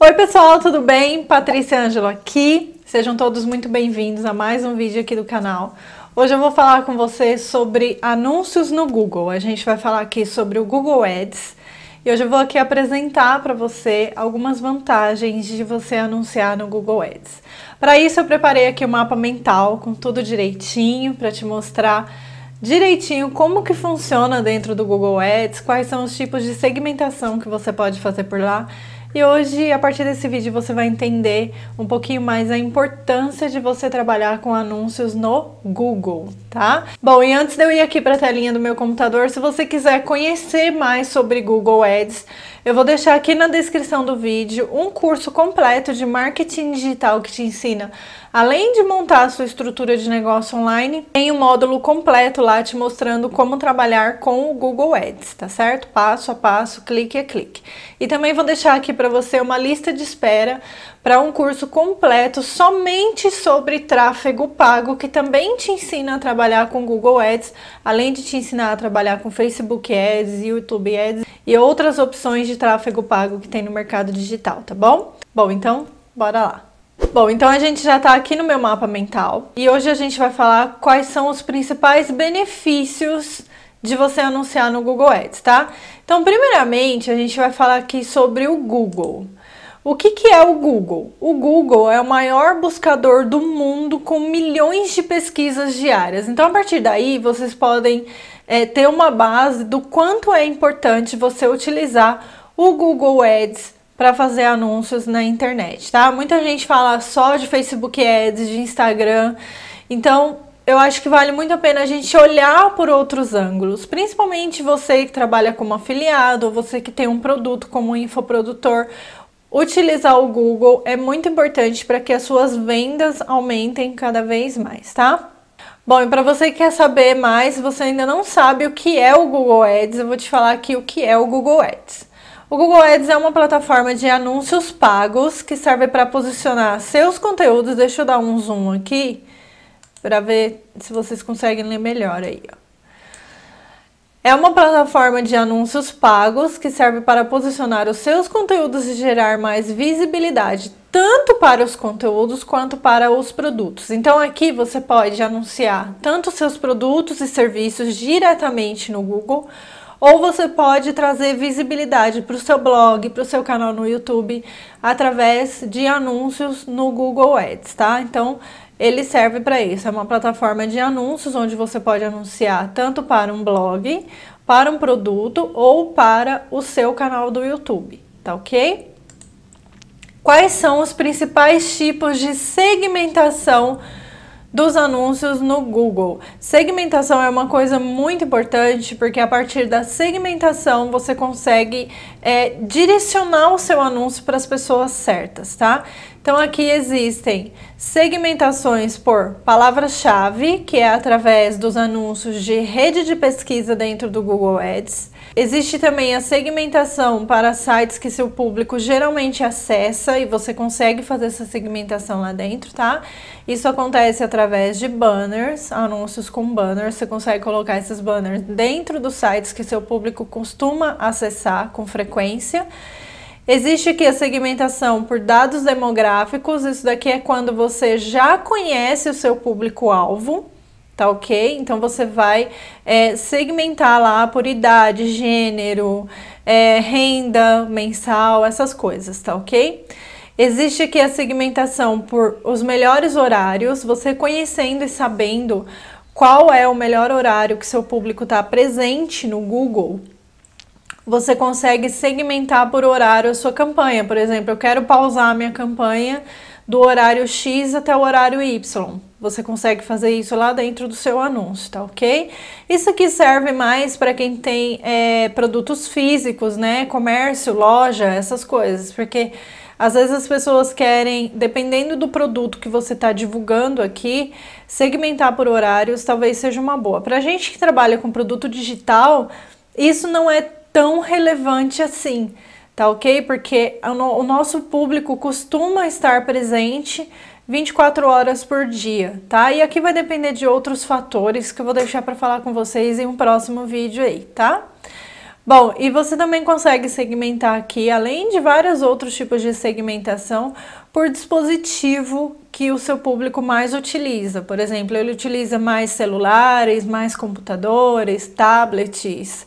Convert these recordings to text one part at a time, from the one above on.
Oi pessoal, tudo bem? Patrícia Ângelo aqui. Sejam todos muito bem-vindos a mais um vídeo aqui do canal. Hoje eu vou falar com vocês sobre anúncios no Google. A gente vai falar aqui sobre o Google Ads. E hoje eu vou aqui apresentar para você algumas vantagens de você anunciar no Google Ads. Para isso eu preparei aqui o um mapa mental com tudo direitinho para te mostrar direitinho como que funciona dentro do Google Ads, quais são os tipos de segmentação que você pode fazer por lá e hoje, a partir desse vídeo, você vai entender um pouquinho mais a importância de você trabalhar com anúncios no Google, tá? Bom, e antes de eu ir aqui para a telinha do meu computador, se você quiser conhecer mais sobre Google Ads, eu vou deixar aqui na descrição do vídeo um curso completo de marketing digital que te ensina Além de montar a sua estrutura de negócio online, tem um módulo completo lá te mostrando como trabalhar com o Google Ads, tá certo? Passo a passo, clique a clique. E também vou deixar aqui para você uma lista de espera para um curso completo somente sobre tráfego pago, que também te ensina a trabalhar com Google Ads, além de te ensinar a trabalhar com Facebook Ads, YouTube Ads e outras opções de tráfego pago que tem no mercado digital, tá bom? Bom, então, bora lá! Bom, então a gente já está aqui no meu mapa mental e hoje a gente vai falar quais são os principais benefícios de você anunciar no Google Ads, tá? Então, primeiramente, a gente vai falar aqui sobre o Google. O que, que é o Google? O Google é o maior buscador do mundo com milhões de pesquisas diárias. Então, a partir daí, vocês podem é, ter uma base do quanto é importante você utilizar o Google Ads para fazer anúncios na internet, tá? Muita gente fala só de Facebook Ads, de Instagram. Então, eu acho que vale muito a pena a gente olhar por outros ângulos, principalmente você que trabalha como afiliado ou você que tem um produto como infoprodutor. Utilizar o Google é muito importante para que as suas vendas aumentem cada vez mais, tá? Bom, e para você que quer saber mais, você ainda não sabe o que é o Google Ads, eu vou te falar aqui o que é o Google Ads. O Google Ads é uma plataforma de anúncios pagos que serve para posicionar seus conteúdos. Deixa eu dar um zoom aqui para ver se vocês conseguem ler melhor aí. Ó. É uma plataforma de anúncios pagos que serve para posicionar os seus conteúdos e gerar mais visibilidade, tanto para os conteúdos quanto para os produtos. Então aqui você pode anunciar tanto seus produtos e serviços diretamente no Google, ou você pode trazer visibilidade para o seu blog, para o seu canal no YouTube, através de anúncios no Google Ads, tá? Então, ele serve para isso. É uma plataforma de anúncios onde você pode anunciar tanto para um blog, para um produto ou para o seu canal do YouTube, tá ok? Quais são os principais tipos de segmentação? dos anúncios no Google. Segmentação é uma coisa muito importante porque a partir da segmentação você consegue é, direcionar o seu anúncio para as pessoas certas, tá? Então aqui existem segmentações por palavra-chave, que é através dos anúncios de rede de pesquisa dentro do Google Ads Existe também a segmentação para sites que seu público geralmente acessa e você consegue fazer essa segmentação lá dentro, tá? Isso acontece através de banners, anúncios com banners. Você consegue colocar esses banners dentro dos sites que seu público costuma acessar com frequência. Existe aqui a segmentação por dados demográficos, isso daqui é quando você já conhece o seu público-alvo tá ok? Então você vai é, segmentar lá por idade, gênero, é, renda mensal, essas coisas, tá ok? Existe aqui a segmentação por os melhores horários, você conhecendo e sabendo qual é o melhor horário que seu público está presente no Google. Você consegue segmentar por horário a sua campanha. Por exemplo, eu quero pausar a minha campanha do horário X até o horário Y você consegue fazer isso lá dentro do seu anúncio, tá ok? Isso aqui serve mais para quem tem é, produtos físicos, né? Comércio, loja, essas coisas, porque às vezes as pessoas querem, dependendo do produto que você está divulgando aqui, segmentar por horários talvez seja uma boa. Para a gente que trabalha com produto digital, isso não é tão relevante assim, tá ok? Porque o nosso público costuma estar presente 24 horas por dia, tá? E aqui vai depender de outros fatores que eu vou deixar para falar com vocês em um próximo vídeo aí, tá? Bom, e você também consegue segmentar aqui, além de vários outros tipos de segmentação, por dispositivo que o seu público mais utiliza. Por exemplo, ele utiliza mais celulares, mais computadores, tablets,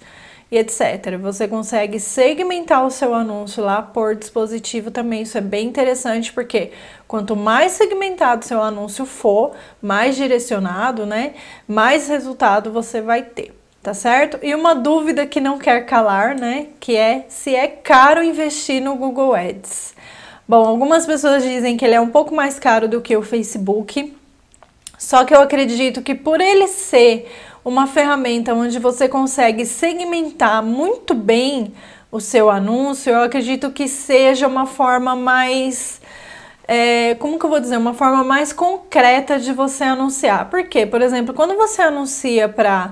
e etc. Você consegue segmentar o seu anúncio lá por dispositivo também. Isso é bem interessante porque quanto mais segmentado seu anúncio for, mais direcionado, né, mais resultado você vai ter. Tá certo? E uma dúvida que não quer calar, né? Que é se é caro investir no Google Ads. Bom, algumas pessoas dizem que ele é um pouco mais caro do que o Facebook, só que eu acredito que por ele ser uma ferramenta onde você consegue segmentar muito bem o seu anúncio, eu acredito que seja uma forma mais. É, como que eu vou dizer? Uma forma mais concreta de você anunciar. Porque, por exemplo, quando você anuncia para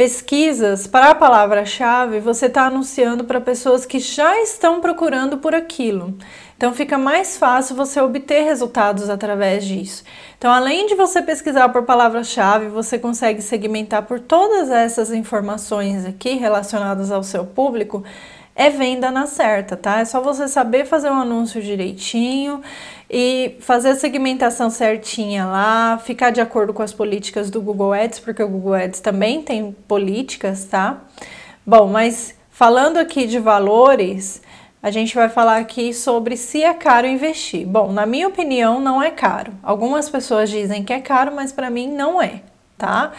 pesquisas para a palavra-chave, você está anunciando para pessoas que já estão procurando por aquilo. Então fica mais fácil você obter resultados através disso. Então, além de você pesquisar por palavra-chave, você consegue segmentar por todas essas informações aqui relacionadas ao seu público. É venda na certa, tá? É só você saber fazer um anúncio direitinho e fazer a segmentação certinha lá, ficar de acordo com as políticas do Google Ads, porque o Google Ads também tem políticas, tá? Bom, mas falando aqui de valores, a gente vai falar aqui sobre se é caro investir. Bom, na minha opinião, não é caro. Algumas pessoas dizem que é caro, mas para mim não é, tá?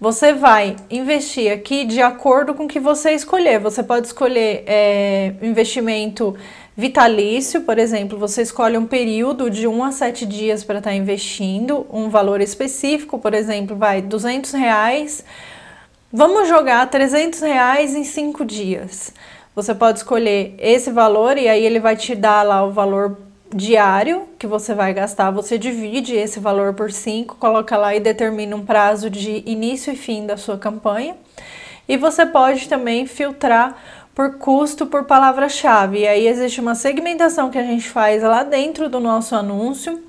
Você vai investir aqui de acordo com o que você escolher. Você pode escolher é, investimento Vitalício, por exemplo, você escolhe um período de 1 a 7 dias para estar tá investindo, um valor específico, por exemplo, vai 200 reais. Vamos jogar 300 reais em 5 dias. Você pode escolher esse valor e aí ele vai te dar lá o valor diário que você vai gastar. Você divide esse valor por 5, coloca lá e determina um prazo de início e fim da sua campanha. E você pode também filtrar por custo por palavra-chave. E aí existe uma segmentação que a gente faz lá dentro do nosso anúncio,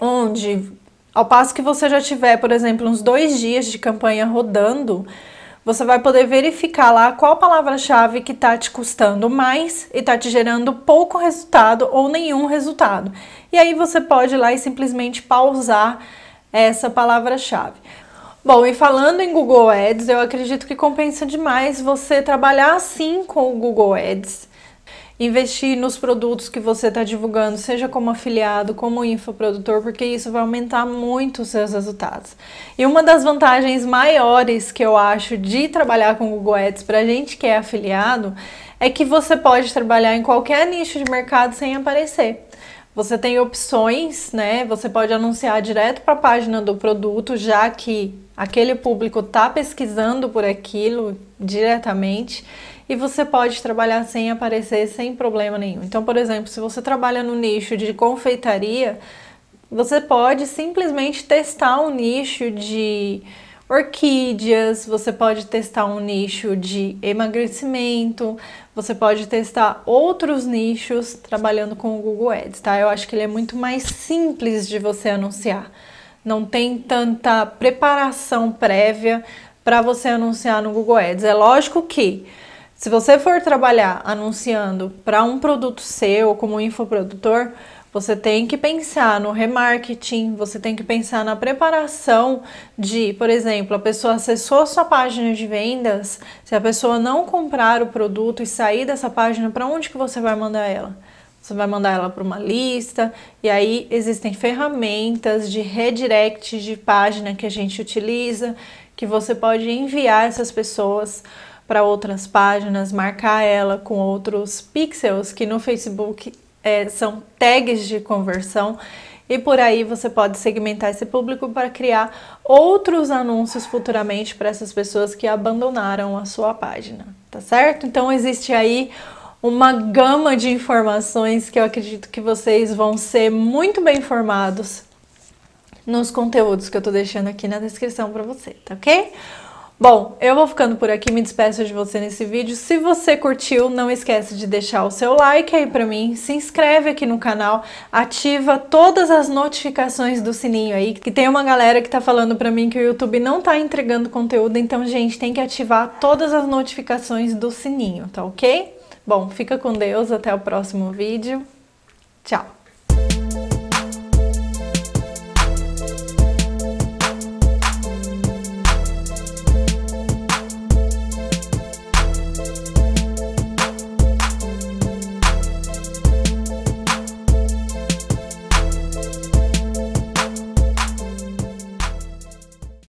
onde ao passo que você já tiver, por exemplo, uns dois dias de campanha rodando, você vai poder verificar lá qual palavra-chave que está te custando mais e está te gerando pouco resultado ou nenhum resultado. E aí você pode ir lá e simplesmente pausar essa palavra-chave. Bom, e falando em Google Ads, eu acredito que compensa demais você trabalhar assim com o Google Ads. Investir nos produtos que você está divulgando, seja como afiliado, como infoprodutor, porque isso vai aumentar muito os seus resultados. E uma das vantagens maiores que eu acho de trabalhar com Google Ads para gente que é afiliado é que você pode trabalhar em qualquer nicho de mercado sem aparecer. Você tem opções, né? Você pode anunciar direto para a página do produto, já que aquele público está pesquisando por aquilo diretamente e você pode trabalhar sem aparecer sem problema nenhum. Então, por exemplo, se você trabalha no nicho de confeitaria, você pode simplesmente testar o um nicho de orquídeas, você pode testar um nicho de emagrecimento, você pode testar outros nichos trabalhando com o Google Ads, tá? Eu acho que ele é muito mais simples de você anunciar. Não tem tanta preparação prévia para você anunciar no Google Ads. É lógico que se você for trabalhar anunciando para um produto seu, como infoprodutor, você tem que pensar no remarketing, você tem que pensar na preparação de, por exemplo, a pessoa acessou a sua página de vendas, se a pessoa não comprar o produto e sair dessa página, para onde que você vai mandar ela? Você vai mandar ela para uma lista, e aí existem ferramentas de redirect de página que a gente utiliza, que você pode enviar essas pessoas para outras páginas, marcar ela com outros pixels que no Facebook é, são tags de conversão e por aí você pode segmentar esse público para criar outros anúncios futuramente para essas pessoas que abandonaram a sua página, tá certo? Então existe aí uma gama de informações que eu acredito que vocês vão ser muito bem informados nos conteúdos que eu tô deixando aqui na descrição para você, tá ok? Bom, eu vou ficando por aqui, me despeço de você nesse vídeo. Se você curtiu, não esquece de deixar o seu like aí pra mim, se inscreve aqui no canal, ativa todas as notificações do sininho aí, que tem uma galera que tá falando pra mim que o YouTube não tá entregando conteúdo, então, gente, tem que ativar todas as notificações do sininho, tá ok? Bom, fica com Deus, até o próximo vídeo. Tchau!